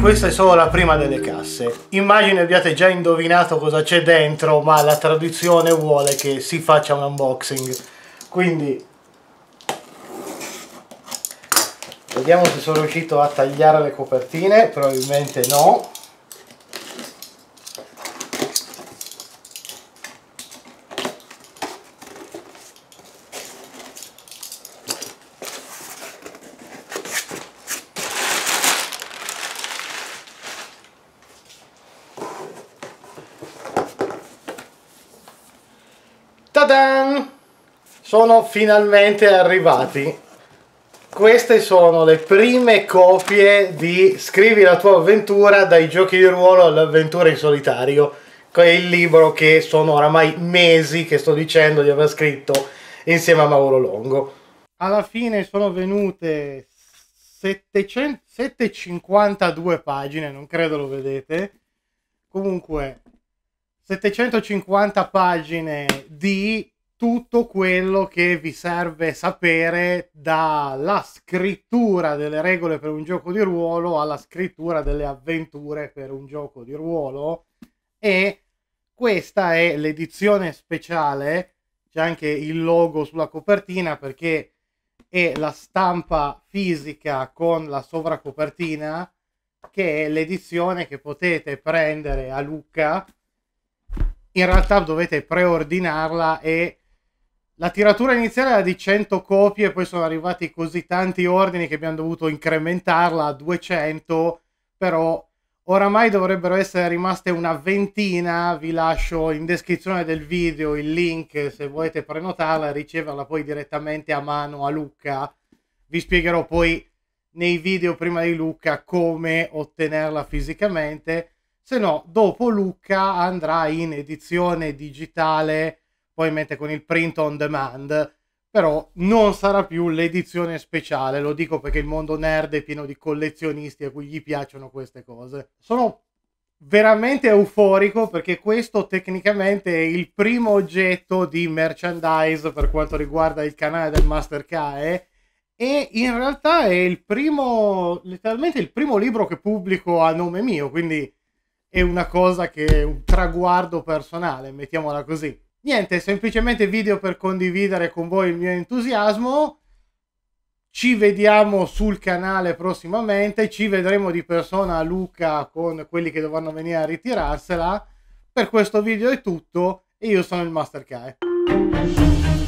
questa è solo la prima delle casse. Immagino abbiate già indovinato cosa c'è dentro, ma la tradizione vuole che si faccia un unboxing. Quindi Vediamo se sono riuscito a tagliare le copertine, probabilmente no. Tadan! Sono finalmente arrivati. Queste sono le prime copie di Scrivi la tua avventura dai giochi di ruolo all'avventura in solitario, che è il libro che sono oramai mesi che sto dicendo di aver scritto insieme a Mauro Longo. Alla fine sono venute 700, 752 pagine, non credo lo vedete. Comunque, 750 pagine di tutto quello che vi serve sapere dalla scrittura delle regole per un gioco di ruolo alla scrittura delle avventure per un gioco di ruolo e questa è l'edizione speciale c'è anche il logo sulla copertina perché è la stampa fisica con la sovracopertina che è l'edizione che potete prendere a Lucca in realtà dovete preordinarla e la tiratura iniziale era di 100 copie, poi sono arrivati così tanti ordini che abbiamo dovuto incrementarla a 200, però oramai dovrebbero essere rimaste una ventina, vi lascio in descrizione del video il link se volete prenotarla e riceverla poi direttamente a mano a Luca. Vi spiegherò poi nei video prima di Luca come ottenerla fisicamente se no dopo Luca andrà in edizione digitale, ovviamente con il print on demand, però non sarà più l'edizione speciale, lo dico perché il mondo nerd è pieno di collezionisti a cui gli piacciono queste cose. Sono veramente euforico perché questo tecnicamente è il primo oggetto di merchandise per quanto riguarda il canale del Master Kae e in realtà è il primo, letteralmente il primo libro che pubblico a nome mio, quindi è una cosa che è un traguardo personale, mettiamola così. Niente, semplicemente video per condividere con voi il mio entusiasmo. Ci vediamo sul canale prossimamente, ci vedremo di persona a Luca con quelli che dovranno venire a ritirarsela. Per questo video è tutto e io sono il Master Kai.